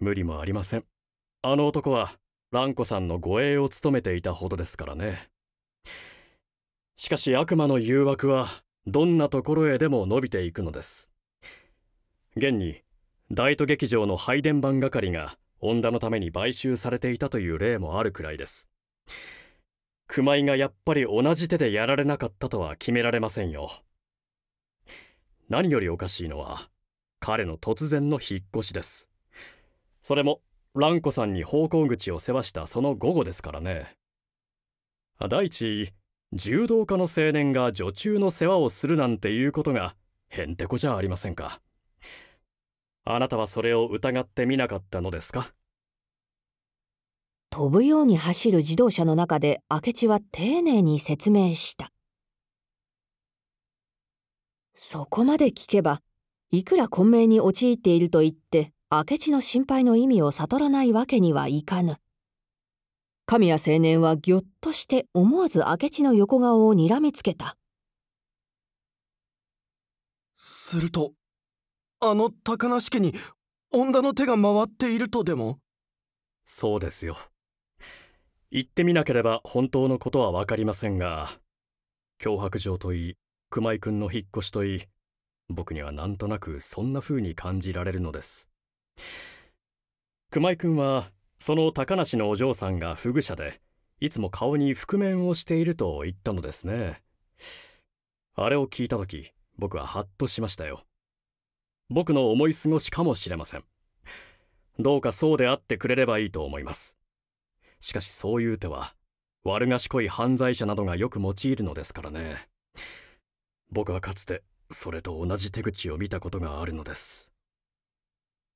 無理もありませんあの男は蘭子さんの護衛を務めていたほどですからねしかし悪魔の誘惑はどんなところへでも伸びていくのです現に大都劇場の配電盤係が恩田のために買収されていたという例もあるくらいです熊井がやっぱり同じ手でやられなかったとは決められませんよ何よりおかしいのは彼の突然の引っ越しですそれも蘭子さんに方向口を世話したその午後ですからね第一柔道家の青年が女中の世話をするなんていうことがへんてこじゃありませんかあなたはそれを疑ってみなかったのですか飛ぶように走る自動車の中で明智は丁寧に説明したそこまで聞けばいくら混迷に陥っていると言って明智の心配の意味を悟らないわけにはいかぬ神谷青年はぎょっとして思わず明智の横顔をにらみつけたするとあの高梨家に女の手が回っているとでもそうですよ言ってみなければ本当のことは分かりませんが脅迫状といい熊井君の引っ越しといい僕にはなんとなくそんな風に感じられるのです熊井君はその高梨のお嬢さんがフグ者でいつも顔に覆面をしていると言ったのですねあれを聞いた時僕はハッとしましたよ僕の思い過ごしかもしれませんどうかそうであってくれればいいと思いますしかしそういう手は悪賢い犯罪者などがよく用いるのですからね僕はかつてそれと同じ手口を見たことがあるのです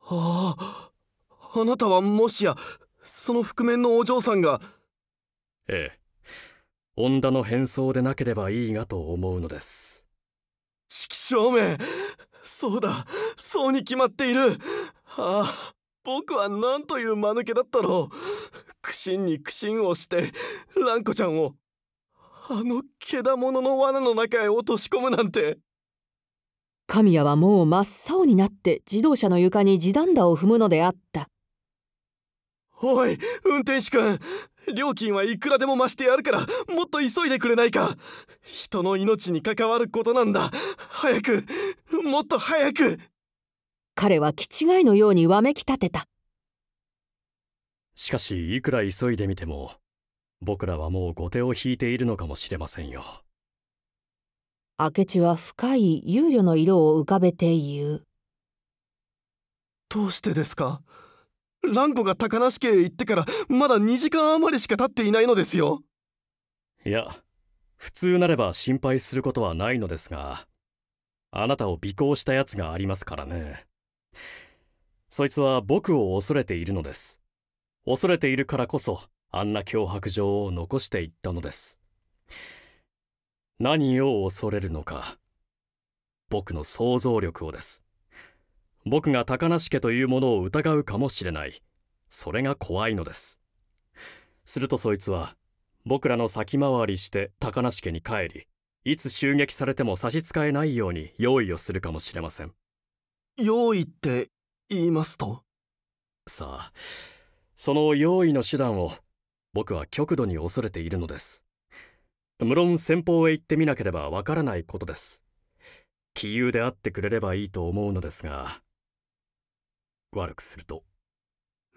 あああなたはもしやその覆面のお嬢さんがええ女の変装でなければいいがと思うのです色証明そうだそうに決まっているああ僕は何という間抜けだったろう苦心に苦心をして蘭子ちゃんをあのけだものの罠の中へ落とし込むなんて神谷はもう真っ青になって自動車の床に地団打を踏むのであったおい運転手君料金はいくらでも増してやるからもっと急いでくれないか人の命に関わることなんだ早くもっと早く彼は気違いのようにわめき立てたしかしいくら急いでみても僕らはもう後手を引いているのかもしれませんよ明智は深い憂慮の色を浮かべて言うどうしてですか蘭子が高梨家へ行ってからまだ2時間余りしか経っていないのですよいや普通なれば心配することはないのですがあなたを尾行したやつがありますからねそいつは僕を恐れているのです恐れているからこそあんな脅迫状を残していったのです何を恐れるのか僕の想像力をです僕が高梨家というものを疑うかもしれないそれが怖いのですするとそいつは僕らの先回りして高梨家に帰りいつ襲撃されても差し支えないように用意をするかもしれません用意って言いますとさあその用意の手段を僕は極度に恐れているのです無論先方へ行ってみなければわからないことです杞憂であってくれればいいと思うのですが悪くすると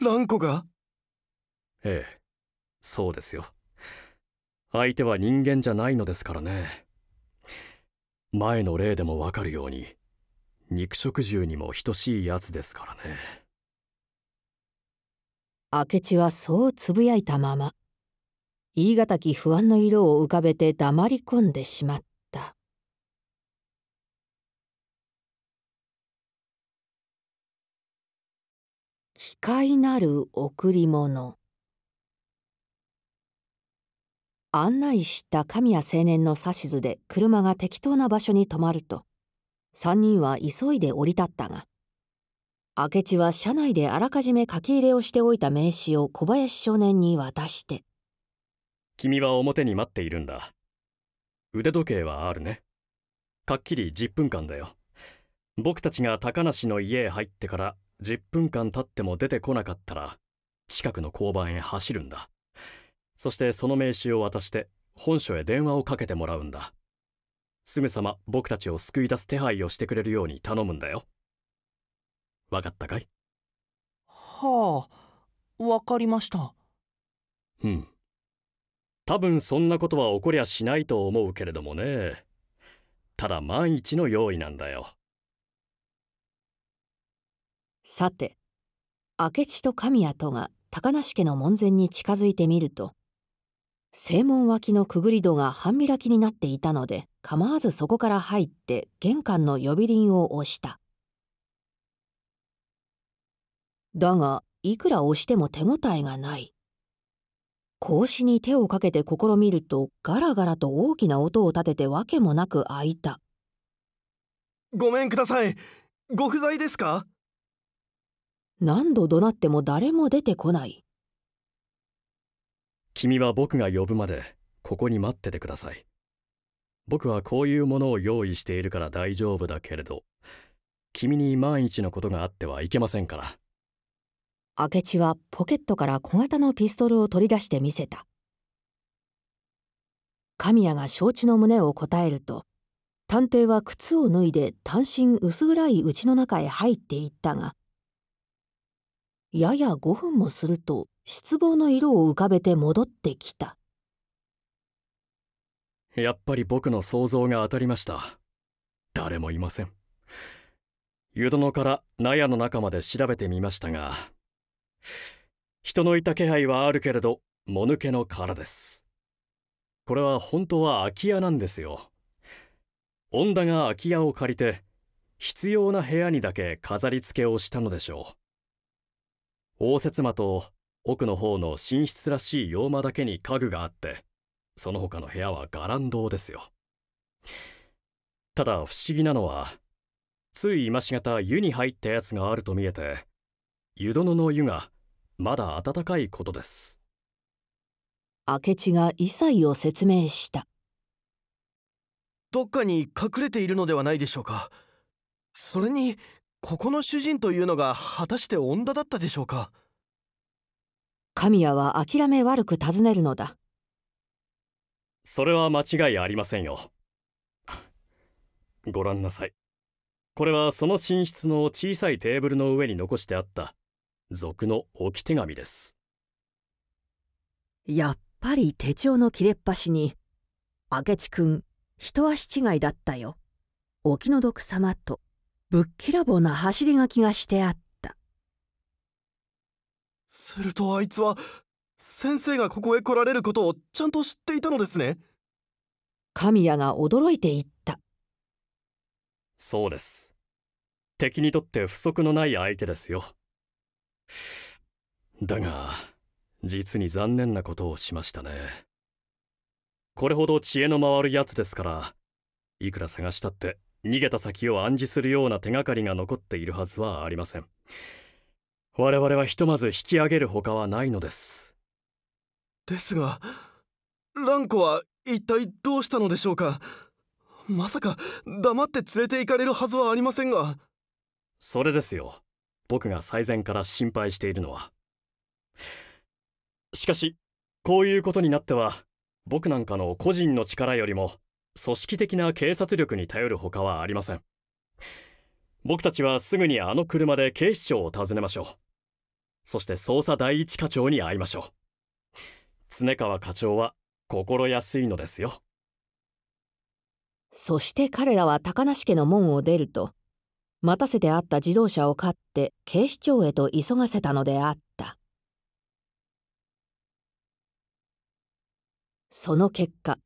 蘭子がええそうですよ相手は人間じゃないのですからね前の例でもわかるように肉食獣にも等しいやつですからね明智はそうつぶやいたまま言い難き不安の色を浮かべて黙り込んでしまった。快なる贈り物案内した神谷青年の指図で車が適当な場所に止まると3人は急いで降り立ったが明智は車内であらかじめ書き入れをしておいた名刺を小林少年に渡して「君は表に待っているんだ腕時計はあるねかっきり10分間だよ僕たちが高梨の家へ入ってから10分間経っても出てこなかったら近くの交番へ走るんだそしてその名刺を渡して本署へ電話をかけてもらうんだすぐさま僕たちを救い出す手配をしてくれるように頼むんだよ分かったかいはあ分かりましたうん多分そんなことは起こりゃしないと思うけれどもねただ万一の用意なんだよさて明智と神谷とが高梨家の門前に近づいてみると正門脇のくぐり戸が半開きになっていたので構わずそこから入って玄関の呼び鈴を押しただがいくら押しても手応えがない格子に手をかけて試みるとガラガラと大きな音を立てて訳もなく開いたごめんくださいご不在ですか何度怒鳴っても誰も出てこない君は僕が呼ぶまでここに待っててください僕はこういうものを用意しているから大丈夫だけれど君に万一のことがあってはいけませんから明智はポケットから小型のピストルを取り出してみせた神谷が承知の胸を答えると探偵は靴を脱いで単身薄暗い家の中へ入っていったがやや5分もすると失望の色を浮かべて戻ってきたやっぱり僕の想像が当たりました誰もいません湯殿から納屋の中まで調べてみましたが人のいた気配はあるけれどもぬけの殻ですこれは本当は空き家なんですよ恩田が空き家を借りて必要な部屋にだけ飾り付けをしたのでしょう応接間と奥の方の寝室らしい洋間だけに家具があってその他の部屋はガランですよただ不思議なのはつい今しがた湯に入ったやつがあると見えて湯殿の湯がまだ暖かいことです明智が異彩を説明したどっかに隠れているのではないでしょうかそれにここの主人というのが果たして女だったでしょうか神谷は諦め悪く尋ねるのだそれは間違いありませんよご覧なさいこれはその寝室の小さいテーブルの上に残してあった俗の置き手紙ですやっぱり手帳の切れっ端に「明智君一足違いだったよお気の毒様」とぶっきらぼうな走り書きがしてあったするとあいつは先生がここへ来られることをちゃんと知っていたのですね神谷が驚いていったそうです敵にとって不足のない相手ですよだが実に残念なことをしましたねこれほど知恵の回るやつですからいくら探したって逃げた先を暗示するような手がかりが残っているはずはありません我々はひとまず引き上げるほかはないのですですがランコは一体どうしたのでしょうかまさか黙って連れて行かれるはずはありませんがそれですよ僕が最善から心配しているのはしかしこういうことになっては僕なんかの個人の力よりも組織的な警察力に頼るほかはありません僕たちはすぐにあの車で警視庁を訪ねましょうそして捜査第一課長に会いましょう常川課長は心安いのですよそして彼らは高梨家の門を出ると待たせてあった自動車を買って警視庁へと急がせたのであったその結果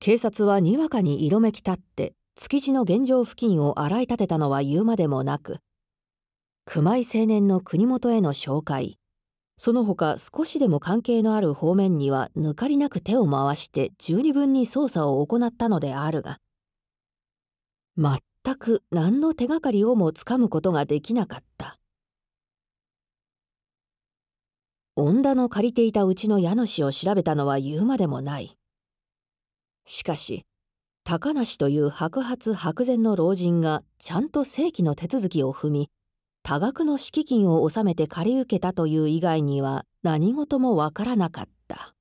警察はにわかに色めき立って築地の現状付近を洗い立てたのは言うまでもなく熊井青年の国元への紹介その他少しでも関係のある方面には抜かりなく手を回して十二分に捜査を行ったのであるが全く何の手がかりをもつかむことができなかった恩田の借りていたうちの家主を調べたのは言うまでもないしかし高梨という白髪白然の老人がちゃんと正規の手続きを踏み多額の敷金を納めて借り受けたという以外には何事もわからなかった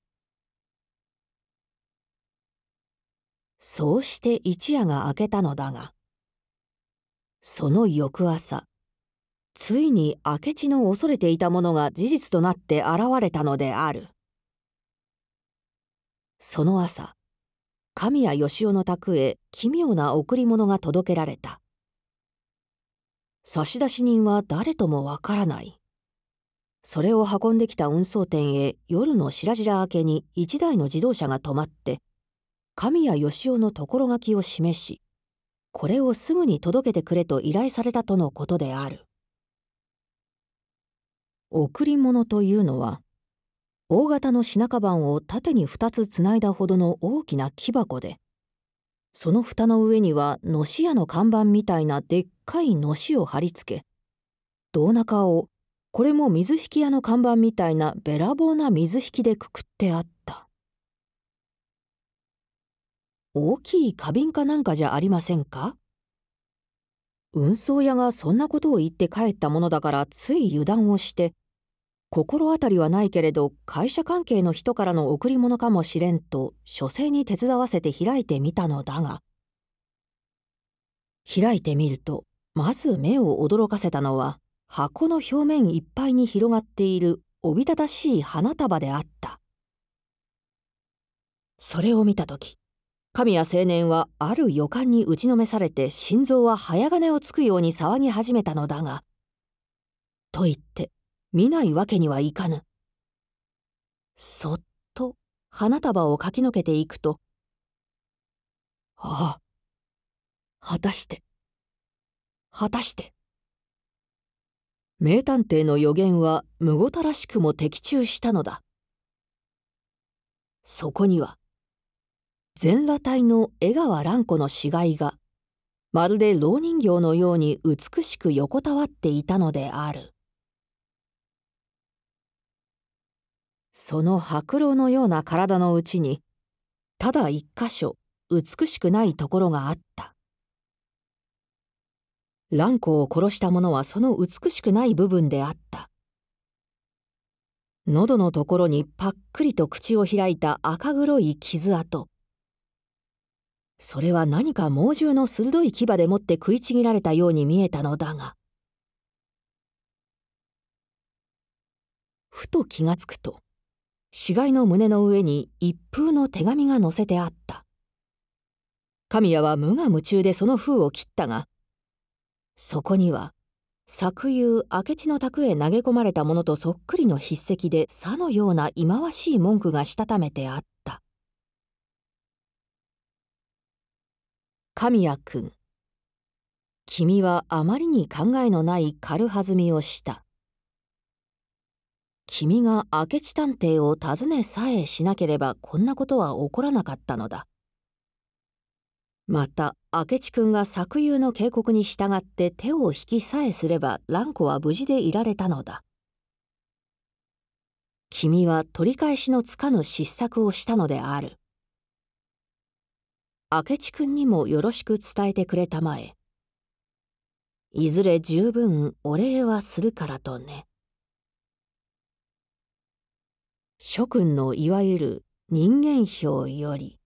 そうして一夜が明けたのだがその翌朝ついに明智の恐れていたものが事実となって現れたのであるその朝神谷義雄の宅へ奇妙な贈り物が届けられた差出人は誰ともわからないそれを運んできた運送店へ夜の白々明けに一台の自動車が止まって神谷義雄のところ書きを示しこれをすぐに届けてくれと依頼されたとのことである贈り物というのは大型の品カバンを縦に2つつないだほどの大きな木箱でその蓋の上にはのし屋の看板みたいなでっかいのしを貼り付け胴中をこれも水引き屋の看板みたいなべらぼうな水引きでくくってあった大きい花瓶かなんかじゃありませんか運送屋がそんなことを言って帰ったものだからつい油断をして心当たりはないけれど会社関係の人からの贈り物かもしれんと書生に手伝わせて開いてみたのだが開いてみるとまず目を驚かせたのは箱の表面いっぱいに広がっているおびただしい花束であったそれを見た時神谷青年はある予感に打ちのめされて心臓は早金をつくように騒ぎ始めたのだがと言って見ないわけにはいかぬ。そっと花束をかきのけていくと、ああ、果たして、果たして。名探偵の予言はむごたらしくも的中したのだ。そこには、全裸体の江川蘭子の死骸が、まるで蝋人形のように美しく横たわっていたのである。その白狼のような体のうちにただ一箇所美しくないところがあった蘭子を殺した者はその美しくない部分であった喉のところにぱっくりと口を開いた赤黒い傷跡それは何か猛獣の鋭い牙でもって食いちぎられたように見えたのだがふと気がつくと死骸の胸の上に一風の手紙が載せてあった。神谷は無我夢中でその封を切ったが、そこには、昨夕明智の宅へ投げ込まれたものとそっくりの筆跡でさのような忌まわしい文句がしたためてあった。神谷君、君はあまりに考えのない軽はずみをした。君が明智探偵を訪ねさえしなければこんなことは起こらなかったのだ。また明智君が作友の警告に従って手を引きさえすれば蘭子は無事でいられたのだ。君は取り返しのつかぬ失策をしたのである。明智君にもよろしく伝えてくれたまえ。いずれ十分お礼はするからとね。諸君のいわゆる人間票より